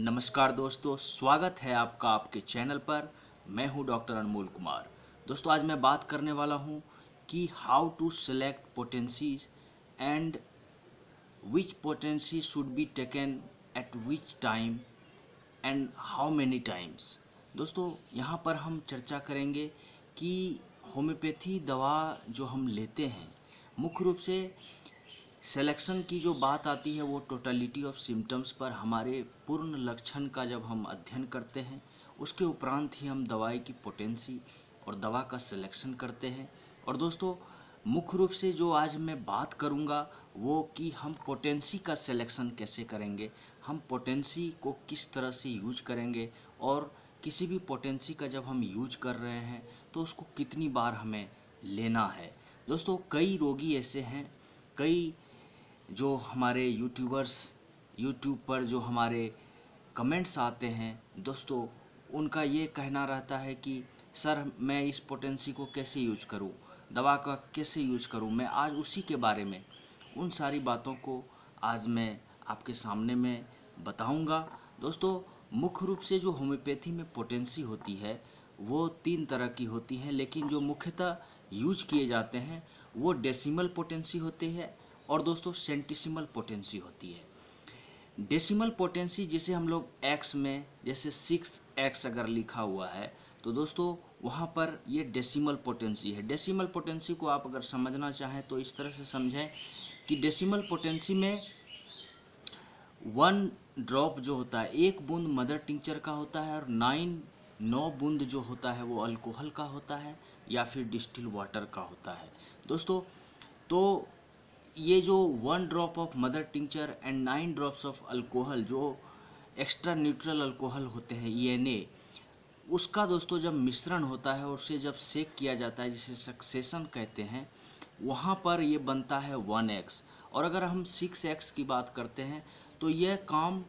नमस्कार दोस्तों स्वागत है आपका आपके चैनल पर मैं हूं डॉक्टर अनमोल कुमार दोस्तों आज मैं बात करने वाला हूं कि how to select potencies and which potency should be taken at which time and how many times दोस्तों यहां पर हम चर्चा करेंगे कि होम्योपैथी दवा जो हम लेते हैं मुख्य रूप से सिलेक्शन की जो बात आती है वो टोटलिटी ऑफ सिम्टम्स पर हमारे पूर्ण लक्षण का जब हम अध्ययन करते हैं उसके उपरांत ही हम दवाई की पोटेंसी और दवा का सिलेक्शन करते हैं और दोस्तों मुख्य रूप से जो आज मैं बात करूंगा वो कि हम पोटेंसी का सिलेक्शन कैसे करेंगे हम पोटेंसी को किस तरह से यूज करेंगे और किसी भी पोटेंसी का जब हम यूज कर रहे हैं तो उसको कितनी बार हमें लेना है दोस्तों कई रोगी ऐसे हैं कई जो हमारे यूट्यूबर्स यूट्यूब पर जो हमारे कमेंट्स आते हैं दोस्तों उनका ये कहना रहता है कि सर मैं इस पोटेंसी को कैसे यूज करूं दवा का कैसे यूज करूं मैं आज उसी के बारे में उन सारी बातों को आज मैं आपके सामने में बताऊंगा दोस्तों मुख्य रूप से जो होम्योपैथी में पोटेंसी होती है वो तीन तरह की होती हैं लेकिन जो मुख्यतः यूज किए जाते हैं वो डेसिमल पोटेंसी होती है और दोस्तों सेंटिसिमल पोटेंसी होती है डेसिमल पोटेंसी जिसे हम लोग एक्स में जैसे सिक्स एक्स अगर लिखा हुआ है तो दोस्तों वहाँ पर ये डेसिमल पोटेंसी है डेसिमल पोटेंसी को आप अगर समझना चाहें तो इस तरह से समझें कि डेसिमल पोटेंसी में वन ड्रॉप जो होता है एक बूंद मदर टिंचर का होता है और नाइन नौ बूंद जो होता है वो अल्कोहल का होता है या फिर डिस्टिल वाटर का होता है दोस्तों तो ये जो one drop of mother tincture and nine drops of alcohol जो एक्स्ट्रा न्यूट्रल अल्कोहल होते हैं ई e उसका दोस्तों जब मिश्रण होता है उसे जब सेक किया जाता है जिसे सक्सेशन कहते हैं वहाँ पर ये बनता है वन एक्स और अगर हम सिक्स एक्स की बात करते हैं तो यह काम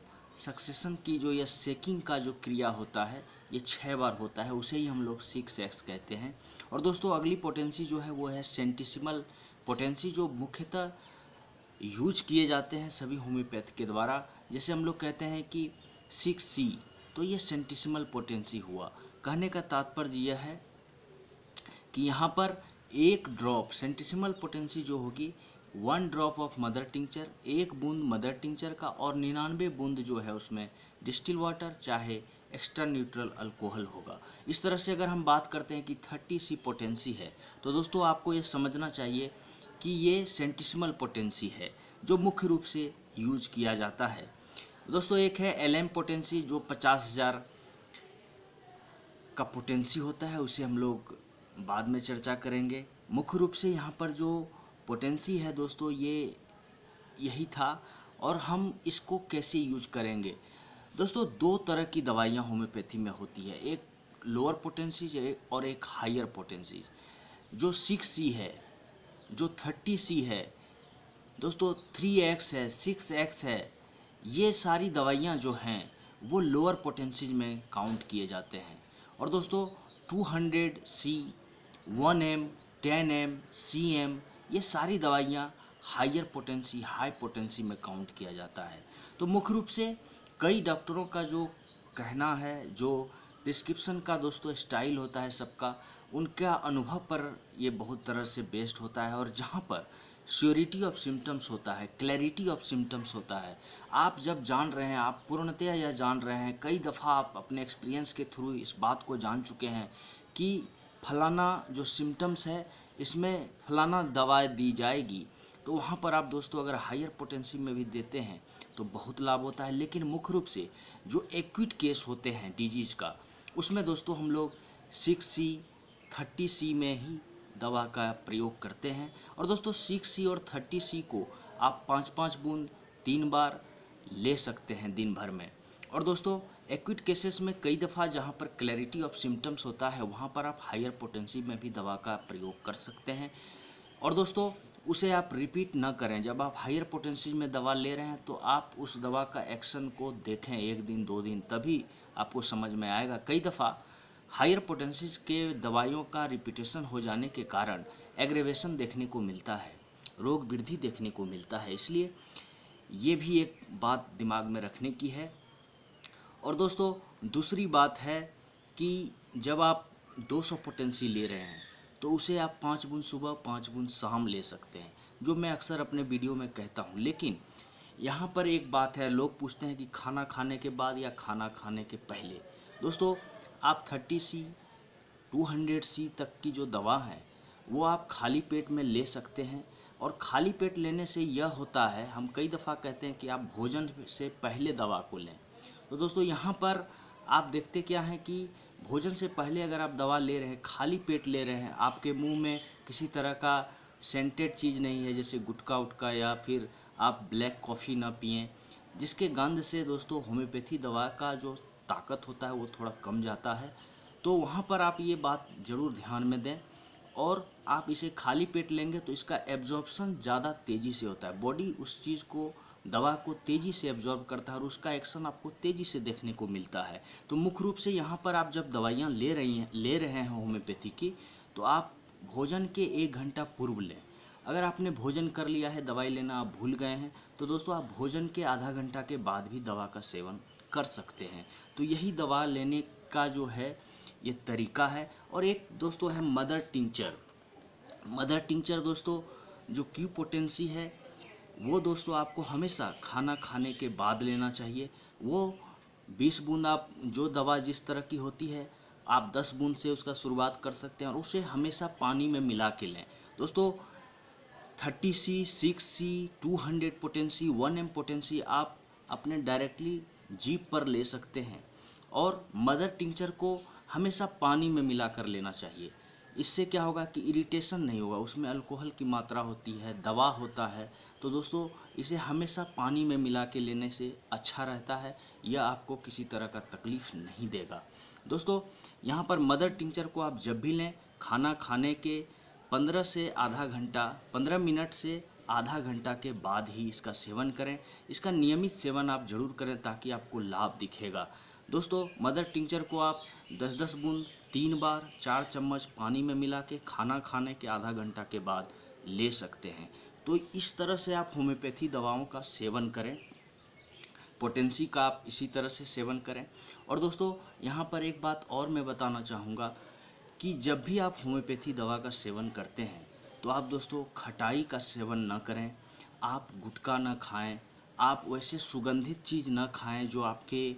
सक्सेशन की जो यह सेकिंग का जो क्रिया होता है ये छः बार होता है उसे ही हम लोग सिक्स एक्स कहते हैं और दोस्तों अगली पोटेंसी जो है वो है सेंटिसिमल पोटेंसी जो मुख्यतः यूज किए जाते हैं सभी होम्योपैथ के द्वारा जैसे हम लोग कहते हैं कि सिक्स सी तो ये सेंटिसिमल पोटेंसी हुआ कहने का तात्पर्य यह है कि यहाँ पर एक ड्रॉप सेंटिसिमल पोटेंसी जो होगी one drop of mother tincture एक बूंद मदर टिंचर का और निन्यानवे बूंद जो है उसमें डिस्टिल वाटर चाहे एक्स्ट्रा न्यूट्रल अल्कोहल होगा इस तरह से अगर हम बात करते हैं कि थर्टी सी पोटेंसी है तो दोस्तों आपको ये समझना चाहिए कि ये सेंटिसमल पोटेंसी है जो मुख्य रूप से यूज किया जाता है दोस्तों एक है एल एम पोटेंसी जो पचास हज़ार का पोटेंसी होता है उसे हम लोग बाद में चर्चा करेंगे मुख्य रूप से यहाँ पर जो पोटेंसी है दोस्तों ये यही था और हम इसको कैसे यूज करेंगे दोस्तों दो तरह की दवाइयाँ होम्योपैथी में होती है एक लोअर पोटेंसी और एक हायर पोटेंसी जो सिक्स सी है जो थर्टी सी है दोस्तों थ्री एक्स है सिक्स एक्स है ये सारी दवाइयाँ जो हैं वो लोअर पोटेंसीज में काउंट किए जाते हैं और दोस्तों two hundred C one M ten M C M ये सारी दवाइयाँ हायर पोटेंसी हाई पोटेंसी में काउंट किया जाता है तो मुख्य रूप से कई डॉक्टरों का जो कहना है जो प्रिस्क्रिप्शन का दोस्तों स्टाइल होता है सबका उनका अनुभव पर ये बहुत तरह से बेस्ड होता है और जहाँ पर श्योरिटी ऑफ सिम्टम्स होता है क्लैरिटी ऑफ सिम्टम्स होता है आप जब जान रहे हैं आप पूर्णतया यह जान रहे हैं कई दफ़ा आप अपने एक्सपीरियंस के थ्रू इस बात को जान चुके हैं कि फलाना जो सिम्टम्स है इसमें फलाना दवाएं दी जाएगी तो वहाँ पर आप दोस्तों अगर हायर पोटेंसी में भी देते हैं तो बहुत लाभ होता है लेकिन मुख्य रूप से जो एक्विट केस होते हैं डिजीज़ का उसमें दोस्तों हम लोग सिक्स सी थर्टी सी में ही दवा का प्रयोग करते हैं और दोस्तों सिक्स सी और थर्टी सी को आप पाँच पाँच बूंद तीन बार ले सकते हैं दिन भर में और दोस्तों एक्विट केसेस में कई दफ़ा जहाँ पर क्लैरिटी ऑफ सिम्टम्स होता है वहाँ पर आप हायर पोटेंसी में भी दवा का प्रयोग कर सकते हैं और दोस्तों उसे आप रिपीट ना करें जब आप हायर पोटेंसी में दवा ले रहे हैं तो आप उस दवा का एक्शन को देखें एक दिन दो दिन तभी आपको समझ में आएगा कई दफ़ा हायर पोटेंसीज के दवाइयों का रिपीटेशन हो जाने के कारण एग्रेवेशन देखने को मिलता है रोग वृद्धि देखने को मिलता है इसलिए ये भी एक बात दिमाग में रखने की है और दोस्तों दूसरी बात है कि जब आप 200 पोटेंसी ले रहे हैं तो उसे आप पाँच बूंद सुबह पाँच बूंद शाम ले सकते हैं जो मैं अक्सर अपने वीडियो में कहता हूँ लेकिन यहाँ पर एक बात है लोग पूछते हैं कि खाना खाने के बाद या खाना खाने के पहले दोस्तों आप thirty C two hundred C तक की जो दवा है वो आप खाली पेट में ले सकते हैं और खाली पेट लेने से यह होता है हम कई दफ़ा कहते हैं कि आप भोजन से पहले दवा को लें तो दोस्तों यहाँ पर आप देखते क्या हैं कि भोजन से पहले अगर आप दवा ले रहे हैं खाली पेट ले रहे हैं आपके मुंह में किसी तरह का सेंटेड चीज़ नहीं है जैसे गुटखा उटका या फिर आप ब्लैक कॉफ़ी ना पिए जिसके गंध से दोस्तों होम्योपैथी दवा का जो ताकत होता है वो थोड़ा कम जाता है तो वहाँ पर आप ये बात ज़रूर ध्यान में दें और आप इसे खाली पेट लेंगे तो इसका एब्जॉर्बसन ज़्यादा तेज़ी से होता है बॉडी उस चीज़ को दवा को तेज़ी से एब्जॉर्ब करता है और उसका एक्शन आपको तेज़ी से देखने को मिलता है तो मुख्य रूप से यहाँ पर आप जब दवाइयाँ ले रही हैं ले रहे हैं होम्योपैथी की तो आप भोजन के एक घंटा पूर्व लें अगर आपने भोजन कर लिया है दवाई लेना आप भूल गए हैं तो दोस्तों आप भोजन के आधा घंटा के बाद भी दवा का सेवन कर सकते हैं तो यही दवा लेने का जो है ये तरीका है और एक दोस्तों है मदर टिंचर मदर टिंचर दोस्तों जो क्यू पोटेंसी है वो दोस्तों आपको हमेशा खाना खाने के बाद लेना चाहिए वो बीस बूंद आप जो दवा जिस तरह की होती है आप दस बूंद से उसका शुरुआत कर सकते हैं और उसे हमेशा पानी में मिला के लें दोस्तों thirty C six C two hundred potency one M potency आप अपने डायरेक्टली जीप पर ले सकते हैं और मदर टिंचर को हमेशा पानी में मिला कर लेना चाहिए इससे क्या होगा कि इरिटेशन नहीं होगा उसमें अल्कोहल की मात्रा होती है दवा होता है तो दोस्तों इसे हमेशा पानी में मिला के लेने से अच्छा रहता है यह आपको किसी तरह का तकलीफ़ नहीं देगा दोस्तों यहाँ पर मदर टिंचर को आप जब भी लें खाना खाने के पंद्रह से आधा घंटा पंद्रह मिनट से आधा घंटा के बाद ही इसका सेवन करें इसका नियमित सेवन आप जरूर करें ताकि आपको लाभ दिखेगा दोस्तों मदर टिंचर को आप 10-10 बूंद तीन बार चार चम्मच पानी में मिला के खाना खाने के आधा घंटा के बाद ले सकते हैं तो इस तरह से आप होम्योपैथी दवाओं का सेवन करें पोटेंसी का आप इसी तरह से सेवन करें और दोस्तों यहाँ पर एक बात और मैं बताना चाहूँगा कि जब भी आप होम्योपैथी दवा का सेवन करते हैं तो आप दोस्तों खटाई का सेवन ना करें आप गुटखा ना खाएं आप वैसे सुगंधित चीज़ ना खाएं जो आपके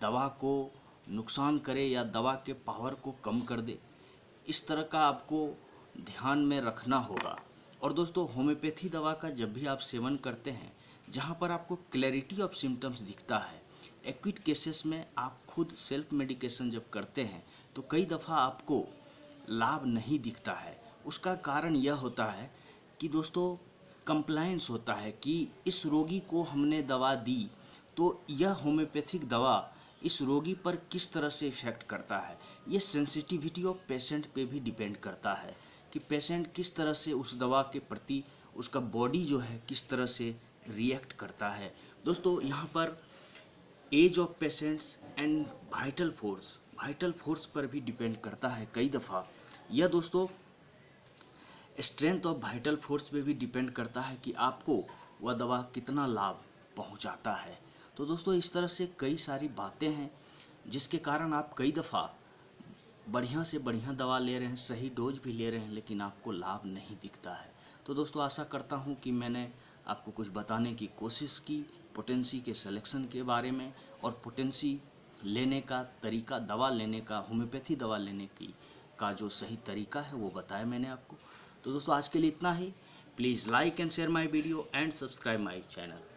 दवा को नुकसान करे या दवा के पावर को कम कर दे इस तरह का आपको ध्यान में रखना होगा और दोस्तों होम्योपैथी दवा का जब भी आप सेवन करते हैं जहाँ पर आपको क्लैरिटी ऑफ सिम्टम्स दिखता है एक्विट केसेस में आप खुद सेल्फ मेडिकेशन जब करते हैं तो कई दफ़ा आपको लाभ नहीं दिखता है उसका कारण यह होता है कि दोस्तों कंप्लायंस होता है कि इस रोगी को हमने दवा दी तो यह होम्योपैथिक दवा इस रोगी पर किस तरह से इफेक्ट करता है ये सेंसिटिविटी ऑफ पेशेंट पे भी डिपेंड करता है कि पेशेंट किस तरह से उस दवा के प्रति उसका बॉडी जो है किस तरह से रिएक्ट करता है दोस्तों यहाँ पर age of patients and vital force vital force पर भी डिपेंड करता है कई दफ़ा यह दोस्तों स्ट्रेंथ ऑफ वाइटल फोर्स पे भी डिपेंड करता है कि आपको वह दवा कितना लाभ पहुँचाता है तो दोस्तों इस तरह से कई सारी बातें हैं जिसके कारण आप कई दफ़ा बढ़िया से बढ़िया दवा ले रहे हैं सही डोज भी ले रहे हैं लेकिन आपको लाभ नहीं दिखता है तो दोस्तों आशा करता हूँ कि मैंने आपको कुछ बताने की कोशिश की पोटेंसी के सिलेक्शन के बारे में और पोटेंसी लेने का तरीका दवा लेने का होम्योपैथी दवा लेने की का जो सही तरीका है वो बताया मैंने आपको तो दोस्तों आज के लिए इतना ही please like and share my video and subscribe my channel